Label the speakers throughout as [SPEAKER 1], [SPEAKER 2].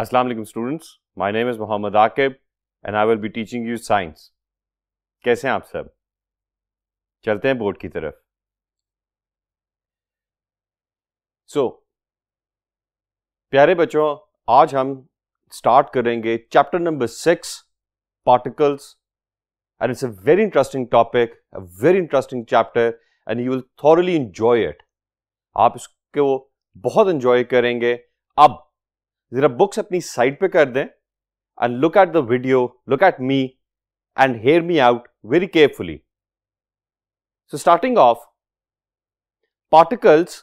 [SPEAKER 1] Aslam students my name is Mohammad Aqib and I will be teaching you science कैसे हैं आप सब चलते हैं बोर्ड की तरफ सो so, प्यारे बच्चों आज हम स्टार्ट करेंगे chapter number six particles and it's a very interesting topic a very interesting chapter and you will thoroughly enjoy it आप इसको बहुत इंजॉय करेंगे अब जरा बुक्स अपनी साइड पे कर दें and look at the video look at me and hear me out very carefully so starting of particles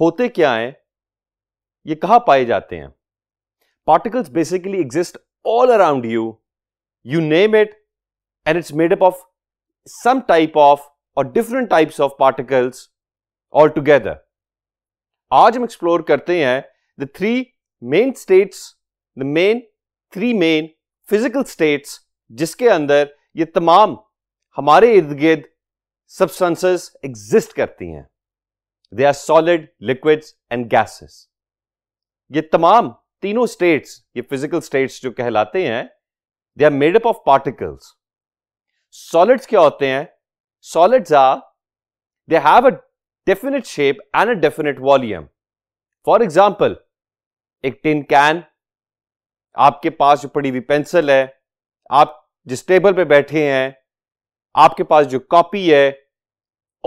[SPEAKER 1] होते क्या हैं ये कहा पाए जाते हैं particles basically exist all around you you name it and it's made up of some type of और different types of particles all together आज हम एक्सप्लोर करते हैं the three main states the main three main physical states जिसके अंदर ये तमाम हमारे इर्द गिर्द सब्सटेंसेस एग्जिस्ट करती हैं they are solid liquids and gases ये तमाम तीनों स्टेट्स ये फिजिकल स्टेट्स जो कहलाते हैं they are made up of particles solids क्या होते हैं solids are they have a definite shape and a definite volume for example एक टिन कैन आपके पास जो पड़ी हुई पेंसिल है आप जिस टेबल पे बैठे हैं आपके पास जो कॉपी है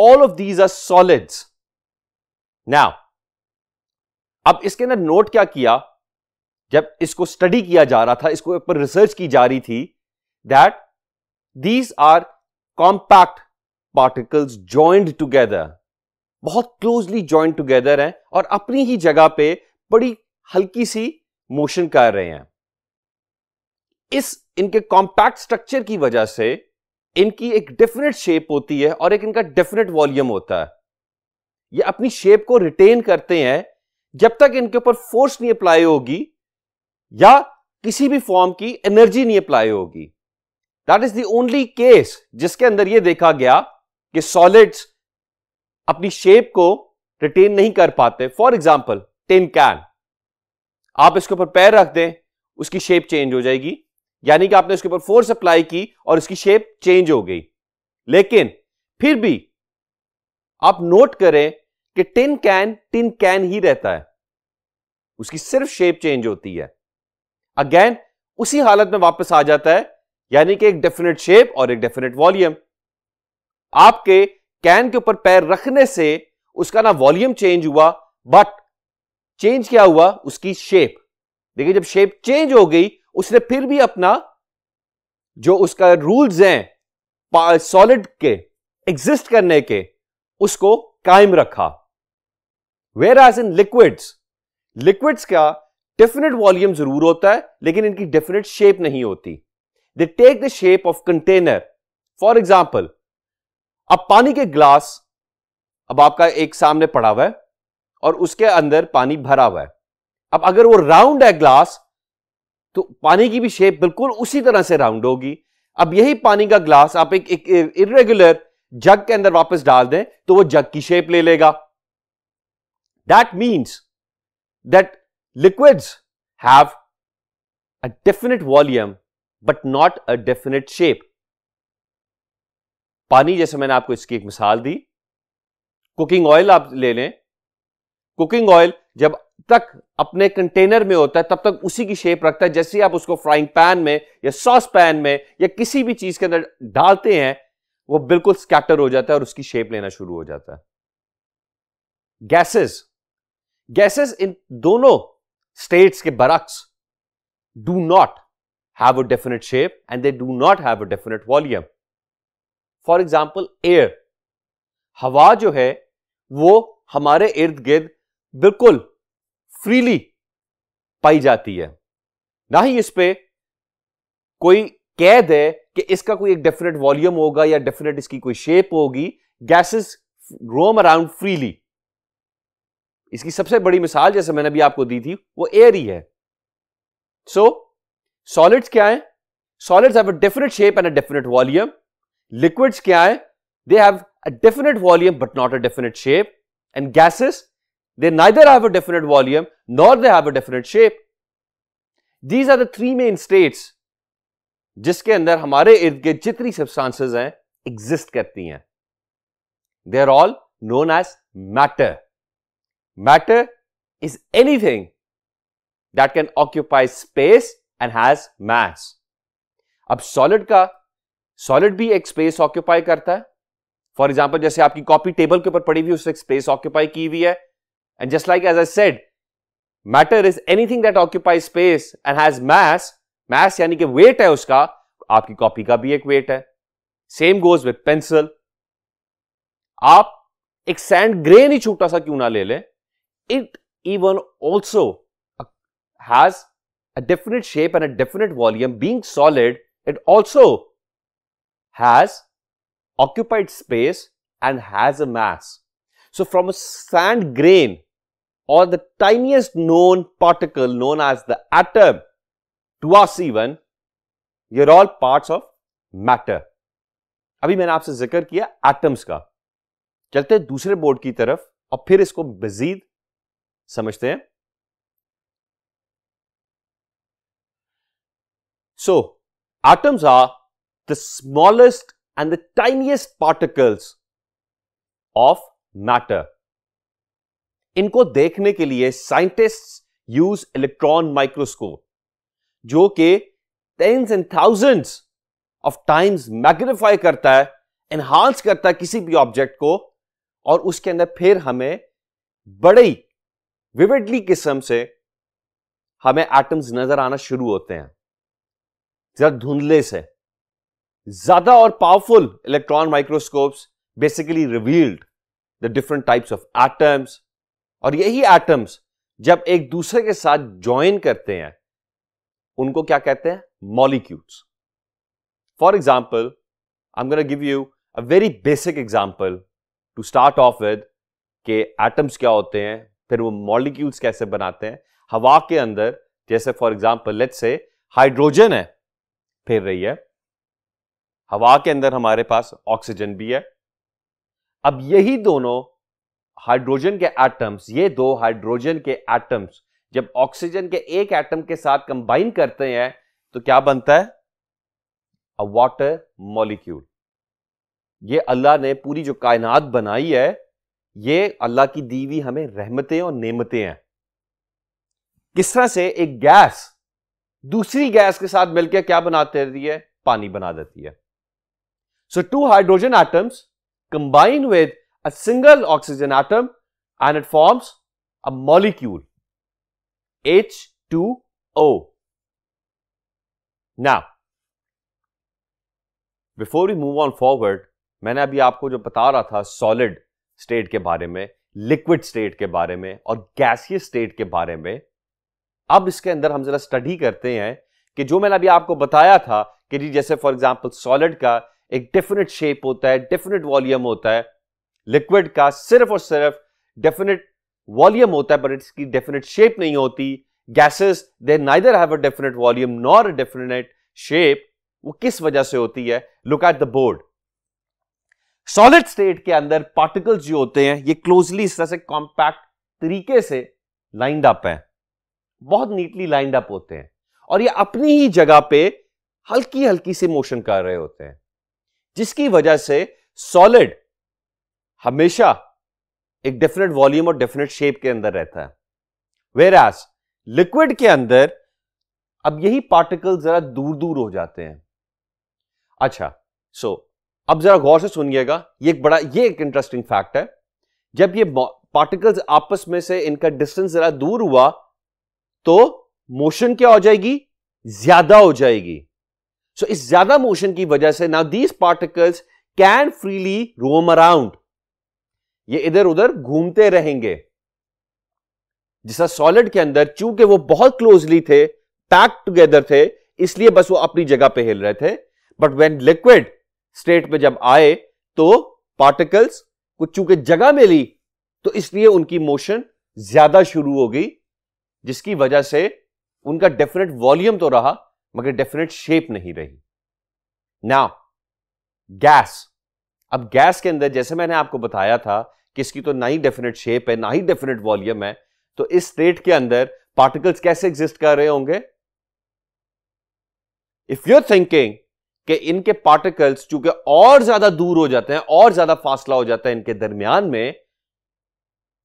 [SPEAKER 1] all of these are solids now अब इसके अंदर नोट क्या किया जब इसको स्टडी किया जा रहा था इसको ऊपर रिसर्च की जा रही थी that these are compact particles joint together बहुत क्लोजली ज्वाइंट टुगेदर हैं और अपनी ही जगह पे बड़ी हल्की सी मोशन कर रहे हैं इस इनके कॉम्पैक्ट स्ट्रक्चर की वजह से इनकी एक डेफिनेट शेप होती है और एक इनका डेफिनेट वॉल्यूम होता है ये अपनी शेप को रिटेन करते हैं जब तक इनके ऊपर फोर्स नहीं अप्लाई होगी या किसी भी फॉर्म की एनर्जी नहीं अप्लाई होगी that is the only case जिसके अंदर यह देखा गया कि सॉलिड्स अपनी शेप को रिटेन नहीं कर पाते फॉर एग्जाम्पल टेन कैन आप इसके ऊपर पैर रख दें उसकी शेप चेंज हो जाएगी यानी कि आपने इसके ऊपर फोर्स अप्लाई की और इसकी शेप चेंज हो गई लेकिन फिर भी आप नोट करें कि टिन कैन टिन कैन ही रहता है उसकी सिर्फ शेप चेंज होती है अगेन उसी हालत में वापस आ जाता है यानी कि एक डेफिनेट शेप और एक डेफिनेट वॉल्यूम आपके कैन के ऊपर पैर रखने से उसका ना वॉल्यूम चेंज हुआ बट चेंज क्या हुआ उसकी शेप देखिए जब शेप चेंज हो गई उसने फिर भी अपना जो उसका रूल्स हैं सॉलिड के एग्जिस्ट करने के उसको कायम रखा where as in liquids liquids का डेफिनेट वॉल्यूम जरूर होता है लेकिन इनकी डेफिनेट शेप नहीं होती they take the shape of container for example अब पानी के ग्लास अब आपका एक सामने पड़ा हुआ है और उसके अंदर पानी भरा हुआ है अब अगर वो राउंड है ग्लास तो पानी की भी शेप बिल्कुल उसी तरह से राउंड होगी अब यही पानी का ग्लास आप एक, एक, एक इरेगुलर जग के अंदर वापस डाल दें तो वो जग की शेप ले लेगा that means that liquids have a definite volume but not a definite shape पानी जैसे मैंने आपको इसकी एक मिसाल दी कुकिंग ऑयल आप ले लें कुकिंग ऑयल जब तक अपने कंटेनर में होता है तब तक उसी की शेप रखता है जैसे आप उसको फ्राइंग पैन में या सॉस पैन में या किसी भी चीज के अंदर डालते हैं वो बिल्कुल स्कैटर हो जाता है और उसकी शेप लेना शुरू हो जाता है गैसेस गैसेस इन दोनों स्टेट्स के बरक्स do not have a definite shape and they do not have a definite volume for example air हवा जो है वो हमारे इर्द गिर्द बिल्कुल फ्रीली पाई जाती है ना ही इस पर कोई कैद है कि इसका कोई एक डेफिनेट वॉल्यूम होगा या डेफिनेट इसकी कोई शेप होगी गैसेस रोम अराउंड फ्रीली इसकी सबसे बड़ी मिसाल जैसे मैंने अभी आपको दी थी वो एयर ही है सो सॉलिड्स क्या है solids have a definite shape and a definite volume liquids क्या है they have a definite volume but not a definite shape and gases They neither have a definite volume nor they have a definite shape. These are the three main states जिसके अंदर हमारे इर्द गिर्द जितनी substances हैं exist करती हैं they are all known as matter matter is anything that can occupy space and has mass अब सॉलिड का सॉलिड भी एक स्पेस ऑक्यूपाई करता है फॉर एग्जाम्पल जैसे आपकी कॉपी टेबल के ऊपर पड़ी हुई उससे स्पेस ऑक्यूपाई की हुई है And just like as I said, matter is anything that occupies space and has mass, mass yani ke weight hai uska, aapki copy ka bhi ek weight hai. Same goes with pencil. Aap ek sand grain chhota sa kyun na le it even also has a definite shape and a definite volume being solid, it also has occupied space and has a mass. So from a sand grain, or the tiniest known particle known as the atom to us even, ये all parts of matter. अभी मैंने आपसे जिक्र किया atoms का चलते हैं दूसरे बोर्ड की तरफ और फिर इसको मजीद समझते हैं so atoms are the smallest and the tiniest particles of matter इनको देखने के लिए साइंटिस्ट यूज इलेक्ट्रॉन माइक्रोस्कोप जो कि tens and thousands of times magnify करता है एनहांस करता है किसी भी ऑब्जेक्ट को और उसके अंदर फिर हमें बड़े विविडली किस्म से हमें एटम्स नजर आना शुरू होते हैं जरा धुंधले से ज्यादा और powerful electron microscopes basically revealed the different types of atoms और यही एटम्स जब एक दूसरे के साथ ज्वाइन करते हैं उनको क्या कहते हैं molecules for example I am gonna give you a very basic example to start off with के एटम्स क्या होते हैं फिर वो मॉलिक्यूल्स कैसे बनाते हैं हवा के अंदर जैसे for example let say hydrogen है फिर रही है हवा के अंदर हमारे पास ऑक्सीजन भी है अब यही दोनों हाइड्रोजन के एटम्स ये दो हाइड्रोजन के एटम्स जब ऑक्सीजन के एक एटम के साथ कंबाइन करते हैं तो क्या बनता है अ वाटर मॉलिक्यूल ये अल्लाह ने पूरी जो कायनात बनाई है ये अल्लाह की दीवी हमें रहमतें और नेमतें हैं किस तरह से एक गैस दूसरी गैस के साथ मिलकर क्या बनाते रहती है पानी बना देती है so two hydrogen atoms combine with a single oxygen atom and it forms a molecule H2O. Now, before we move on forward मैंने अभी आपको जो बता रहा था सॉलिड स्टेट के बारे में लिक्विड स्टेट के बारे में और गैसियस स्टेट के बारे में अब इसके अंदर हम जरा स्टडी करते हैं कि जो मैंने अभी आपको बताया था कि जी जैसे फॉर एग्जांपल सॉलिड का एक डेफिनेट शेप होता है डेफिनेट वॉल्यूम होता है लिक्विड का सिर्फ और सिर्फ डेफिनेट वॉल्यूम होता है पर इसकी डेफिनेट शेप नहीं होती gases they neither have a definite volume nor a definite shape वो किस वजह से होती है look at the board solid state के अंदर पार्टिकल्स जो होते हैं ये क्लोजली इस तरह से कॉम्पैक्ट तरीके से लाइंड अप है बहुत नीटली लाइंड अप होते हैं और ये अपनी ही जगह पे हल्की हल्की से मोशन कर रहे होते हैं जिसकी वजह से सॉलिड हमेशा एक डेफिनेट वॉल्यूम और डेफिनेट शेप के अंदर रहता है वेर एस लिक्विड के अंदर अब यही पार्टिकल जरा दूर दूर हो जाते हैं अच्छा सो so, अब जरा गौर से सुनिएगा ये एक बड़ा ये एक इंटरेस्टिंग फैक्ट है जब ये पार्टिकल्स आपस में से इनका डिस्टेंस जरा दूर हुआ तो मोशन क्या हो जाएगी ज्यादा हो जाएगी सो so, इस ज्यादा मोशन की वजह से now these particles can freely roam around ये इधर उधर घूमते रहेंगे जैसा सॉलिड के अंदर चूंकि वो बहुत क्लोजली थे पैक टुगेदर थे इसलिए बस वो अपनी जगह पे हिल रहे थे बट वेन लिक्विड स्टेट में जब आए तो पार्टिकल्स कुछ चूंकि जगह मिली तो इसलिए उनकी मोशन ज्यादा शुरू हो गई जिसकी वजह से उनका डेफिनेट वॉल्यूम तो रहा मगर डेफिनेट शेप नहीं रही ना गैस अब गैस के अंदर जैसे मैंने आपको बताया था कि इसकी तो ना ही डेफिनेट शेप है ना ही डेफिनेट वॉल्यूम है तो इस स्टेट के अंदर पार्टिकल्स कैसे एग्जिस्ट कर रहे होंगे इफ यूर थिंकिंग कि इनके पार्टिकल्स चूंकि और ज्यादा दूर हो जाते हैं और ज्यादा फासला हो जाता है इनके दरमियान में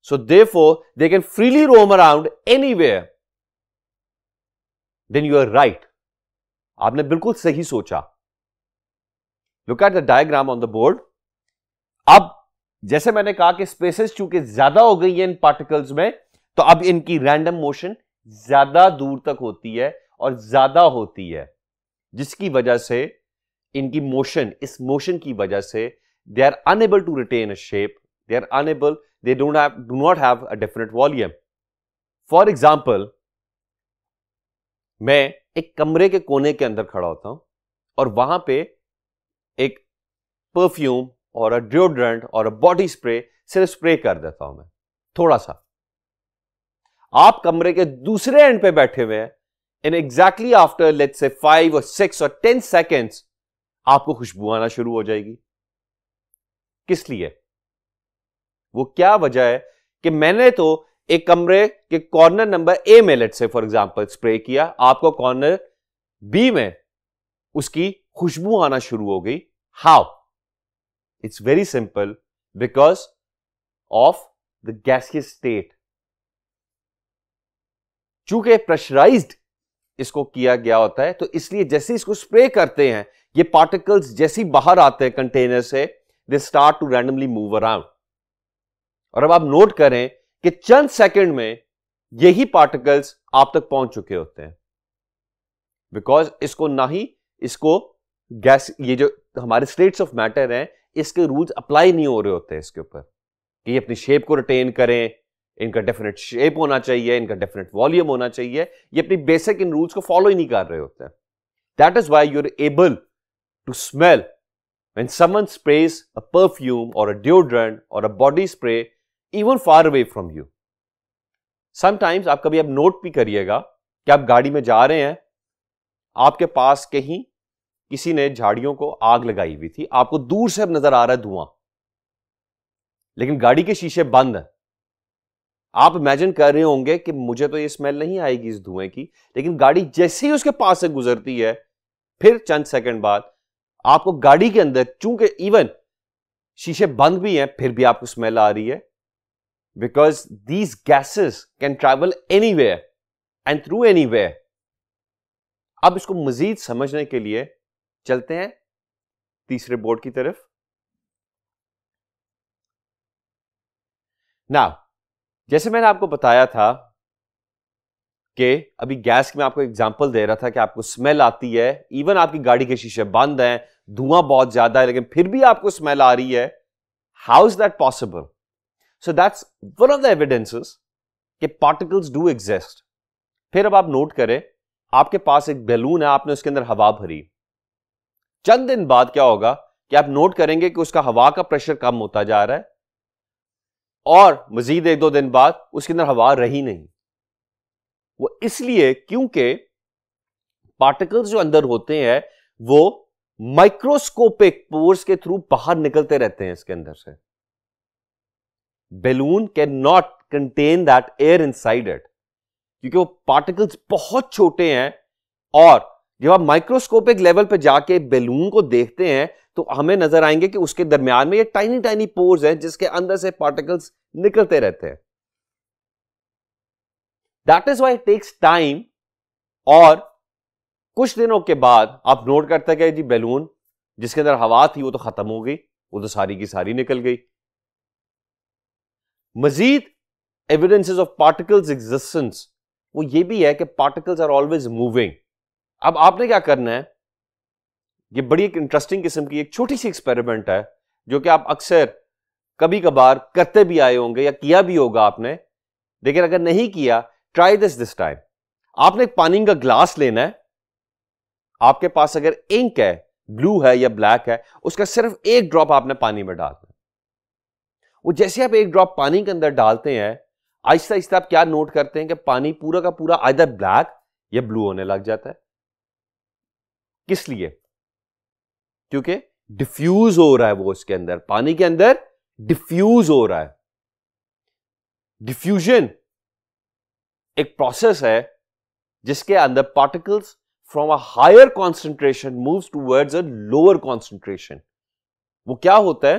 [SPEAKER 1] so they for they can freely roam around anyway then you are right आपने बिल्कुल सही सोचा look at the diagram on the board अब जैसे मैंने कहा कि स्पेसेस चूंकि ज्यादा हो गई है इन पार्टिकल्स में तो अब इनकी रैंडम मोशन ज्यादा दूर तक होती है और ज्यादा होती है जिसकी वजह से इनकी मोशन इस मोशन की वजह से they are unable to retain a shape they are unable they don't have do not have a definite volume for example मैं एक कमरे के कोने के अंदर खड़ा होता हूं और वहां पे एक परफ्यूम और अ ड्योड्रेंट और अ बॉडी स्प्रे सिर्फ स्प्रे कर देता हूं मैं थोड़ा सा आप कमरे के दूसरे एंड पे बैठे हुए हैं in exactly after let's say five और सिक्स और टेन सेकेंड्स आपको खुशबू आना शुरू हो जाएगी किस लिए वो क्या वजह है कि मैंने तो एक कमरे के कॉर्नर नंबर ए में लेट से फॉर एग्जांपल स्प्रे किया आपको कॉर्नर बी में उसकी खुशबू आना शुरू हो गई how It's very simple because of the gaseous state. चूंकि प्रेशराइज इसको किया गया होता है तो इसलिए जैसे इसको स्प्रे करते हैं ये पार्टिकल्स जैसे बाहर आते हैं कंटेनर से they start to randomly move around और अब आप नोट करें कि चंद सेकंड में यही पार्टिकल्स आप तक पहुंच चुके होते हैं बिकॉज इसको ना ही इसको गैस ये जो हमारे स्टेट्स ऑफ मैटर हैं इसके रूल्स अप्लाई नहीं हो रहे होते इसके ऊपर कि ये अपनी शेप को रिटेन करें इनका डेफिनेट शेप होना चाहिए इनका डेफिनेट वॉल्यूम होना चाहिए ये अपनी बेसिक इन रूल्स को फॉलो ही नहीं कर रहे होते that is why you're able to smell when someone sprays a perfume और अ deodorant और a body spray even far away from you sometimes आप कभी आप नोट भी करिएगा कि आप गाड़ी में जा रहे हैं आपके पास कहीं किसी ने झाड़ियों को आग लगाई हुई थी आपको दूर से नजर आ रहा है धुआं लेकिन गाड़ी के शीशे बंद है आप इमेजिन कर रहे होंगे कि मुझे तो ये स्मेल नहीं आएगी इस धुएं की लेकिन गाड़ी जैसे ही उसके पास से गुजरती है फिर चंद सेकंड बाद आपको गाड़ी के अंदर चूंकि इवन शीशे बंद भी हैं फिर भी आपको स्मेल आ रही है because these gases can travel any and through any अब इसको मजीद समझने के लिए चलते हैं तीसरे बोर्ड की तरफ ना जैसे मैंने आपको बताया था कि अभी गैस में आपको एग्जांपल दे रहा था कि आपको स्मेल आती है इवन आपकी गाड़ी के शीशे बंद हैं धुआं बहुत ज्यादा है लेकिन फिर भी आपको स्मेल आ रही है how is that possible so that's one of the evidences कि पार्टिकल्स डू एग्जिस्ट फिर अब आप नोट करें आपके पास एक बैलून है आपने उसके अंदर हवा भरी चंद दिन बाद क्या होगा कि आप नोट करेंगे कि उसका हवा का प्रेशर कम होता जा रहा है और मजीद एक दो दिन बाद उसके अंदर हवा रही नहीं वो इसलिए क्योंकि पार्टिकल्स जो अंदर होते हैं वो माइक्रोस्कोपिक पोर्स के थ्रू बाहर निकलते रहते हैं इसके अंदर से balloon can not contain that air inside it क्योंकि वो पार्टिकल्स बहुत छोटे हैं और जब आप माइक्रोस्कोपिक लेवल पे जाके बैलून को देखते हैं तो हमें नजर आएंगे कि उसके दरमियान में ये टाइनी टाइनी पोर्स हैं जिसके अंदर से पार्टिकल्स निकलते रहते हैं that is why takes time और कुछ दिनों के बाद आप नोट करते गए जी बैलून जिसके अंदर हवा थी वो तो खत्म हो गई वो तो सारी की सारी निकल गई मजीद एविडेंसेस ऑफ पार्टिकल्स एग्जिस्टेंस वो ये भी है कि पार्टिकल्स आर ऑलवेज मूविंग अब आपने क्या करना है ये बड़ी एक इंटरेस्टिंग किस्म की एक छोटी सी एक्सपेरिमेंट है जो कि आप अक्सर कभी कभार करते भी आए होंगे या किया भी होगा आपने लेकिन अगर नहीं किया ट्राई दिस दिस टाइम आपने एक पानी का ग्लास लेना है आपके पास अगर इंक है ब्लू है या ब्लैक है उसका सिर्फ एक ड्रॉप आपने पानी में डालना है वो जैसे आप एक ड्रॉप पानी के अंदर डालते हैं आहिस्ता आहिस्ता आप क्या नोट करते हैं कि पानी पूरा का पूरा आयदर ब्लैक या ब्लू होने लग जाता है किस लिए क्योंकि डिफ्यूज हो रहा है वो इसके अंदर पानी के अंदर डिफ्यूज हो रहा है डिफ्यूजन एक प्रोसेस है जिसके अंदर particles from a higher concentration move towards a lower concentration वो क्या होता है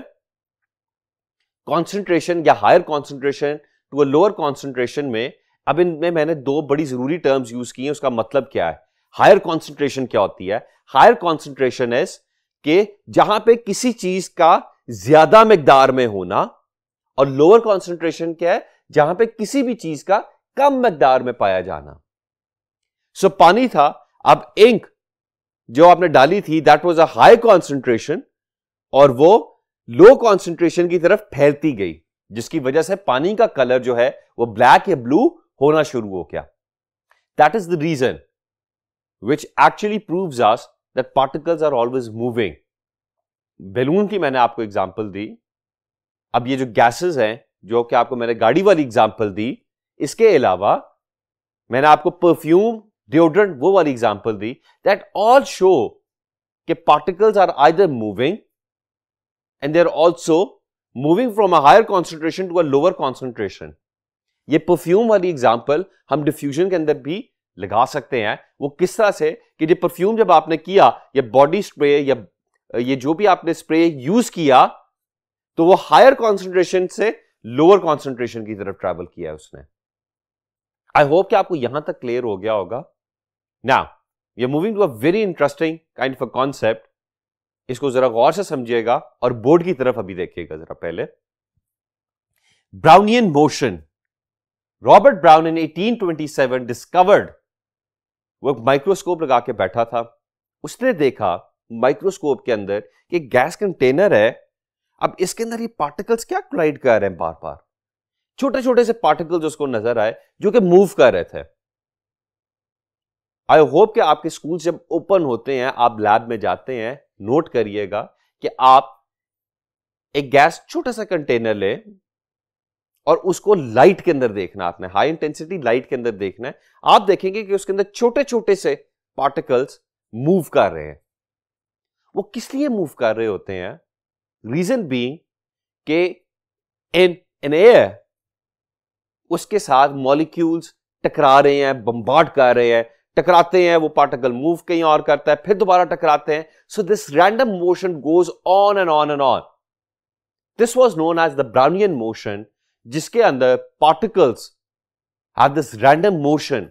[SPEAKER 1] कॉन्सेंट्रेशन या higher concentration to a lower concentration में अब इनमें मैंने दो बड़ी जरूरी टर्म्स यूज की हैं उसका मतलब क्या है हायर कॉन्सेंट्रेशन क्या होती है हायर कॉन्सेंट्रेशन इज के जहां पे किसी चीज का ज्यादा मकदार में होना और लोअर कॉन्सेंट्रेशन क्या है जहां पे किसी भी चीज का कम मकदार में पाया जाना सो so, पानी था अब इंक जो आपने डाली थी that was a high concentration और वो लो कॉन्सेंट्रेशन की तरफ फैलती गई जिसकी वजह से पानी का कलर जो है वो ब्लैक या ब्लू होना शुरू हो गया that is the reason which actually proves us that particles are always moving. Balloon की मैंने आपको एग्जाम्पल दी अब ये जो गैसेस हैं जो कि आपको मैंने गाड़ी वाली एग्जाम्पल दी इसके अलावा मैंने आपको परफ्यूम डिओड्रेंट वो वाली एग्जाम्पल दी दैट ऑल शो कि particles are either moving and they are also moving from a higher concentration to a lower concentration ये परफ्यूम वाली एग्जाम्पल हम डिफ्यूजन के अंदर भी लगा सकते हैं वो किस तरह से कि ये परफ्यूम जब आपने किया या बॉडी स्प्रे या ये जो भी आपने स्प्रे यूज किया तो वो हायर कॉन्सेंट्रेशन से लोअर कॉन्सेंट्रेशन की तरफ ट्रैवल किया है उसने आई होप कि आपको यहां तक क्लियर हो गया होगा ना ये moving to a very interesting kind of a concept इसको जरा गौर से समझिएगा और बोर्ड की तरफ अभी देखिएगा जरा पहले Brownian motion Robert Brown in 1827 discovered वह माइक्रोस्कोप लगा के बैठा था उसने देखा माइक्रोस्कोप के अंदर कि गैस कंटेनर है अब इसके अंदर ये पार्टिकल्स क्या क्लाइड कर रहे हैं बार बार छोटे छोटे से पार्टिकल्स उसको नजर आए जो कि मूव कर रहे थे आई होप कि आपके स्कूल जब ओपन होते हैं आप लैब में जाते हैं नोट करिएगा कि आप एक गैस छोटा सा कंटेनर लें और उसको लाइट के अंदर देखना आपने हाई इंटेंसिटी लाइट के अंदर देखना है आप देखेंगे कि उसके अंदर छोटे छोटे से पार्टिकल्स मूव कर रहे हैं वो किस लिए मूव कर रहे होते हैं रीजन बीइंग के इन इन एयर उसके साथ मॉलिक्यूल्स टकरा रहे हैं बम्बाट कर रहे हैं टकराते हैं वो पार्टिकल मूव कहीं और करता है फिर दोबारा टकराते हैं so this random motion goes on and on and on this was known as the Brownian motion जिसके अंदर particles have this random motion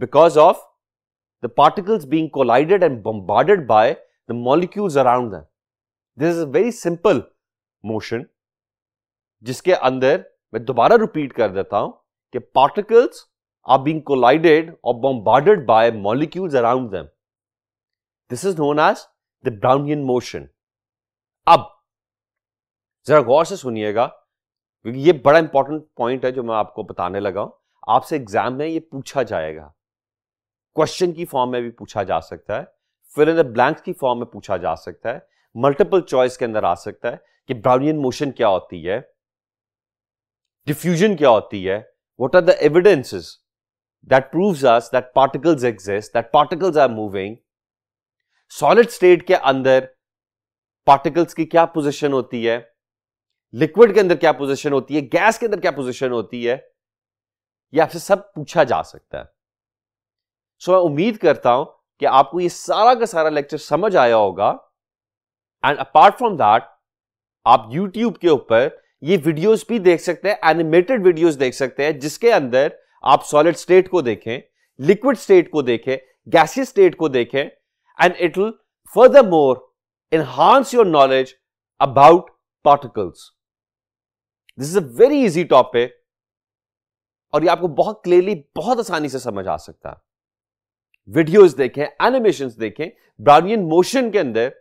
[SPEAKER 1] because of the particles being collided and bombarded by the molecules around them this is a very simple motion जिसके अंदर मैं दोबारा repeat कर देता हूं कि पार्टिकल्स आर बीइंग कोलाइडेड और bombarded by molecules around them this is known as the Brownian motion अब जरा गौर से सुनिएगा क्योंकि ये बड़ा इंपॉर्टेंट पॉइंट है जो मैं आपको बताने लगा हूं आपसे एग्जाम में ये पूछा जाएगा क्वेश्चन की फॉर्म में भी पूछा जा सकता है फिर इन ब्लैंक्स की फॉर्म में पूछा जा सकता है मल्टीपल चॉइस के अंदर आ सकता है कि ब्राउनियन मोशन क्या होती है डिफ्यूजन क्या होती है what are the evidences that prove us that particles exist that particles are moving solid state के अंदर पार्टिकल्स की क्या पोजिशन होती है लिक्विड के अंदर क्या पोजीशन होती है गैस के अंदर क्या पोजीशन होती है ये आपसे सब पूछा जा सकता है सो so, मैं उम्मीद करता हूं कि आपको ये सारा का सारा लेक्चर समझ आया होगा एंड अपार्ट फ्रॉम दैट आप यूट्यूब के ऊपर ये वीडियोस भी देख सकते हैं एनिमेटेड वीडियोस देख सकते हैं जिसके अंदर आप सॉलिड स्टेट को देखें लिक्विड स्टेट को देखें गैसी स्टेट को देखें and it will further more enhance your knowledge about particles this is a very easy topic और ये आपको बहुत क्लियरली बहुत आसानी से समझ आ सकता है वीडियोस देखें एनिमेशन देखें ब्राउनियन मोशन के अंदर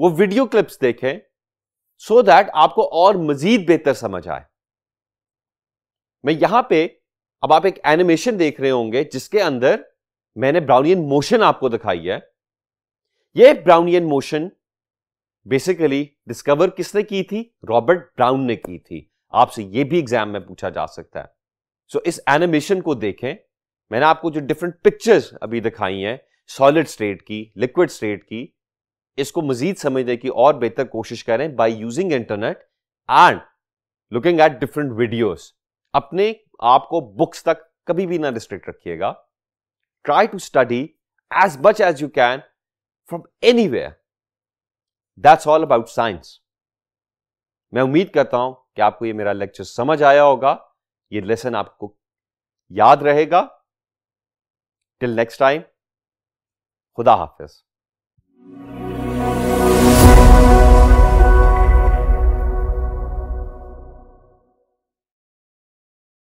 [SPEAKER 1] वो वीडियो क्लिप्स देखें सो so दैट आपको और मजीद बेहतर समझ आए मैं यहां पे अब आप एक एनिमेशन देख रहे होंगे जिसके अंदर मैंने ब्राउनियन मोशन आपको दिखाई है ये ब्राउनियन मोशन बेसिकली डिस्कवर किसने की थी रॉबर्ट ब्राउन ने की थी आपसे यह भी एग्जाम में पूछा जा सकता है सो so, इस एनिमेशन को देखें मैंने आपको जो डिफरेंट पिक्चर्स अभी दिखाई हैं सॉलिड स्टेट की लिक्विड स्टेट की इसको मजीद समझने की और बेहतर कोशिश करें by using internet and looking at different videos अपने आप को बुक्स तक कभी भी ना रिस्ट्रिक्ट रखिएगा try to study as much as you can from anywhere that's all about science मैं उम्मीद करता हूं कि आपको ये मेरा लेक्चर समझ आया होगा ये लेसन आपको याद रहेगा टिल नेक्स्ट टाइम खुदा हाफिज़